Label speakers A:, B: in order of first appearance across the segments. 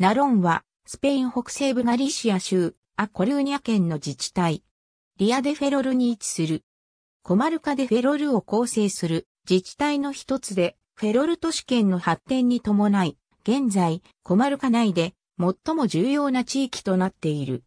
A: ナロンは、スペイン北西部ガリシア州、アコルーニャ県の自治体。
B: リアデフェロルに位置する。コマルカデフェロルを構成する自治体の一つで、フェロル都市圏の発展に伴い、現在、コマルカ内で最も重要な地域となっている。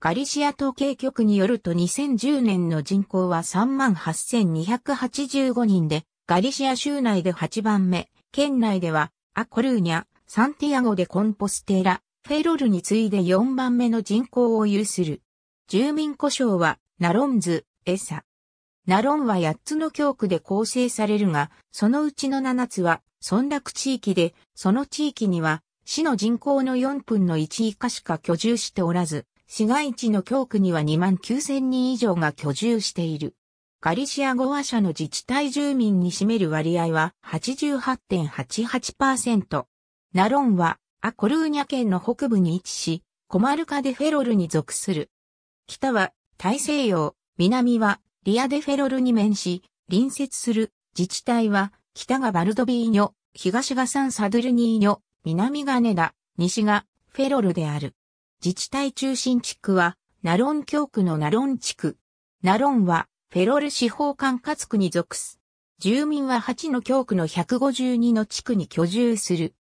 B: ガリシア統計局によると2010年の人口は38,285人で、ガリシア州内で8番目、県内ではアコルーニャ、サンティアゴでコンポステーラ、フェロルに次いで4番目の人口を有する。住民故障は、ナロンズ、エサ。ナロンは8つの教区で構成されるが、そのうちの7つは、村落地域で、その地域には、市の人口の4分の1以下しか居住しておらず、市街地の教区には2万9000人以上が居住している。ガリシア語話者の自治体住民に占める割合は88.88%ナロンは、アコルーニャ県の北部に位置し、コマルカ・デ・フェロルに属する。北は大西洋、南はリア・デ・フェロルに面し、隣接する自治体は、北がバルドビーニョ、東がサン・サドゥルニーニョ、南がネダ、西がフェロルである。自治体中心地区は、ナロン教区のナロン地区。ナロンは、フェロル司法管轄区に属す。住民は8の教区の152の地区に居住する。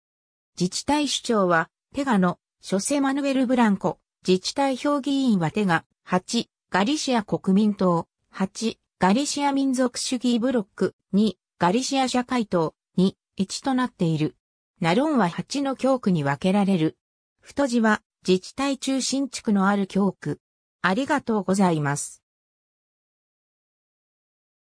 B: 自治体首長は、テガの、諸セマヌエル・ブランコ、自治体評議員はテガ、8、ガリシア国民党、8、ガリシア民族主義ブロック、2、ガリシア社会党、2、1となっている。ナロンは8の教区に分けら
A: れる。太字は自治体中心地区のある教区。ありがとうございます。